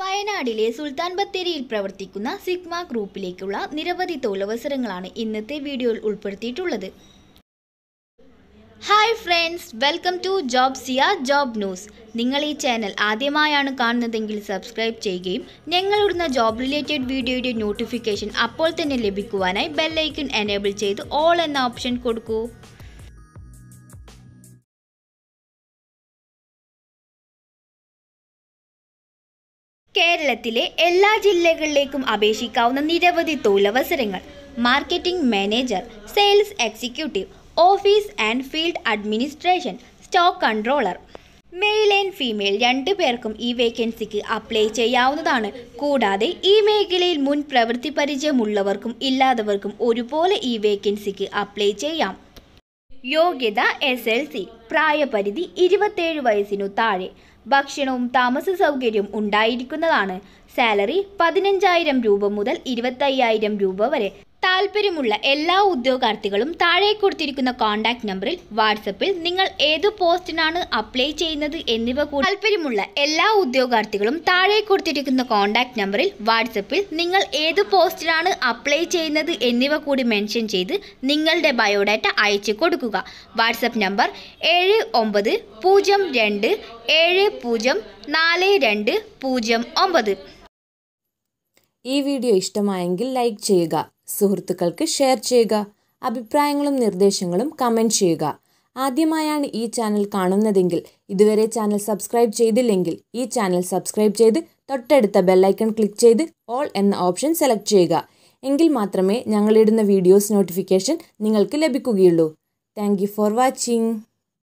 വയനാടിലെ സുൽത്താൻ ബത്തേരിയിൽ പ്രവർത്തിക്കുന്ന സിഗ്മ ഗ്രൂപ്പിലേക്കുള്ള നിരവധി തൊഴിലവസരങ്ങളാണ് ഇന്നത്തെ വീഡിയോയിൽ ഉൾപ്പെടുത്തിയിട്ടുള്ളത് hi friends welcome to job സിയ ജോബ് ന്യൂസ് നിങ്ങൾ ഈ ചാനൽ ആദ്യമായാണ് കാണുന്നതെങ്കിൽ സബ്സ്ക്രൈബ് ചെയ്യുകയും ഞങ്ങളിടുന്ന ജോബ് റിലേറ്റഡ് വീഡിയോയുടെ നോട്ടിഫിക്കേഷൻ അപ്പോൾ തന്നെ ലഭിക്കുവാനായി ബെല്ലൈക്കൺ എനേബിൾ ചെയ്ത് ഓൾ എന്ന ഓപ്ഷൻ കൊടുക്കൂ കേരളത്തിലെ എല്ലാ ജില്ലകളിലേക്കും അപേക്ഷിക്കാവുന്ന നിരവധി തൊഴിലവസരങ്ങൾ marketing manager sales executive office and field administration stock controller male and female രണ്ടു പേർക്കും ഈ വേക്കൻസിക്ക് അപ്ലൈ ചെയ്യാവുന്നതാണ് കൂടാതെ ഈ മേഖലയിൽ മുൻ പ്രവൃത്തി പരിചയമുള്ളവർക്കും ഇല്ലാത്തവർക്കും ഒരുപോലെ ഈ വേക്കൻസിക്ക് അപ്ലൈ ചെയ്യാം യോഗ്യത എസ് എൽ സി പ്രായപരിധി ഇരുപത്തേഴ് വയസ്സിനു താഴെ ഭക്ഷണവും താമസ സൗകര്യവും ഉണ്ടായിരിക്കുന്നതാണ് സാലറി പതിനഞ്ചായിരം രൂപ മുതൽ ഇരുപത്തയ്യായിരം രൂപ വരെ താല്പര്യമുള്ള എല്ലാ ഉദ്യോഗാർത്ഥികളും താഴെ കൊടുത്തിരിക്കുന്ന കോൺടാക്ട് നമ്പറിൽ വാട്സപ്പിൽ നിങ്ങൾ ഏത് പോസ്റ്റിനാണ് അപ്ലൈ ചെയ്യുന്നത് എന്നിവ താല്പര്യമുള്ള എല്ലാ ഉദ്യോഗാർത്ഥികളും താഴെ കൊടുത്തിരിക്കുന്ന കോൺടാക്ട് നമ്പറിൽ വാട്സപ്പിൽ നിങ്ങൾ ഏത് പോസ്റ്റിനാണ് അപ്ലൈ ചെയ്യുന്നത് എന്നിവ കൂടി മെൻഷൻ ചെയ്ത് നിങ്ങളുടെ ബയോഡാറ്റ അയച്ചു കൊടുക്കുക വാട്സപ്പ് നമ്പർ ഏഴ് ഒമ്പത് പൂജ്യം രണ്ട് ഏഴ് പൂജ്യം നാല് രണ്ട് പൂജ്യം ഒമ്പത് ഈ വീഡിയോ ഇഷ്ടമായെങ്കിൽ ലൈക്ക് ചെയ്യുക സുഹൃത്തുക്കൾക്ക് ഷെയർ ചെയ്യുക അഭിപ്രായങ്ങളും നിർദ്ദേശങ്ങളും കമൻറ്റ് ചെയ്യുക ആദ്യമായാണ് ഈ ചാനൽ കാണുന്നതെങ്കിൽ ഇതുവരെ ചാനൽ സബ്സ്ക്രൈബ് ചെയ്തില്ലെങ്കിൽ ഈ ചാനൽ സബ്സ്ക്രൈബ് ചെയ്ത് തൊട്ടടുത്ത ബെല്ലൈക്കൺ ക്ലിക്ക് ചെയ്ത് ഓൾ എന്ന ഓപ്ഷൻ സെലക്ട് ചെയ്യുക എങ്കിൽ മാത്രമേ ഞങ്ങളിടുന്ന വീഡിയോസ് നോട്ടിഫിക്കേഷൻ നിങ്ങൾക്ക് ലഭിക്കുകയുള്ളൂ താങ്ക് ഫോർ വാച്ചിങ്